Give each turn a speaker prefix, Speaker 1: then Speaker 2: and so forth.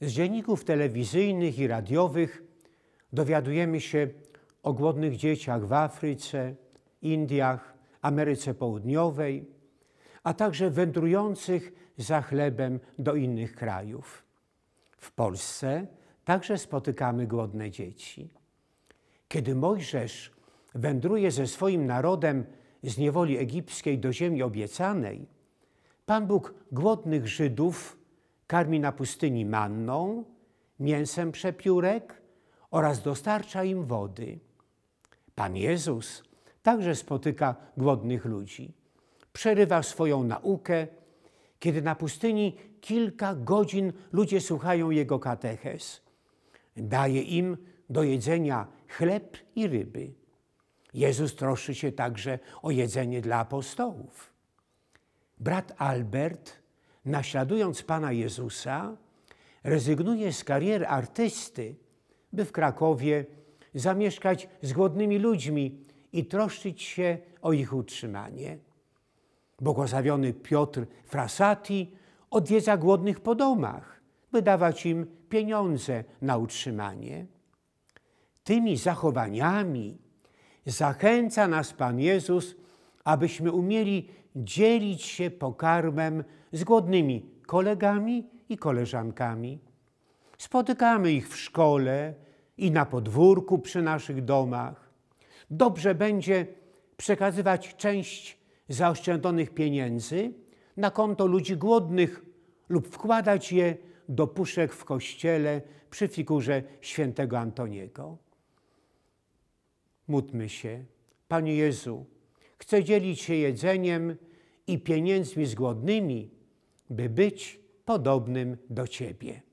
Speaker 1: Z dzienników telewizyjnych i radiowych dowiadujemy się o głodnych dzieciach w Afryce, Indiach, Ameryce Południowej, a także wędrujących za chlebem do innych krajów. W Polsce także spotykamy głodne dzieci. Kiedy Mojżesz wędruje ze swoim narodem z niewoli egipskiej do ziemi obiecanej, Pan Bóg głodnych Żydów karmi na pustyni manną, mięsem przepiórek oraz dostarcza im wody. Pan Jezus także spotyka głodnych ludzi. Przerywa swoją naukę, kiedy na pustyni kilka godzin ludzie słuchają jego kateches. Daje im do jedzenia chleb i ryby. Jezus troszczy się także o jedzenie dla apostołów. Brat Albert naśladując Pana Jezusa, rezygnuje z kariery artysty, by w Krakowie zamieszkać z głodnymi ludźmi i troszczyć się o ich utrzymanie. Błogosławiony Piotr Frasati odwiedza głodnych po domach, by dawać im pieniądze na utrzymanie. Tymi zachowaniami zachęca nas Pan Jezus abyśmy umieli dzielić się pokarmem z głodnymi kolegami i koleżankami. Spotykamy ich w szkole i na podwórku przy naszych domach. Dobrze będzie przekazywać część zaoszczędzonych pieniędzy na konto ludzi głodnych lub wkładać je do puszek w kościele przy figurze świętego Antoniego. Módlmy się. Panie Jezu, Chce dzielić się jedzeniem i pieniędzmi z głodnymi, by być podobnym do Ciebie.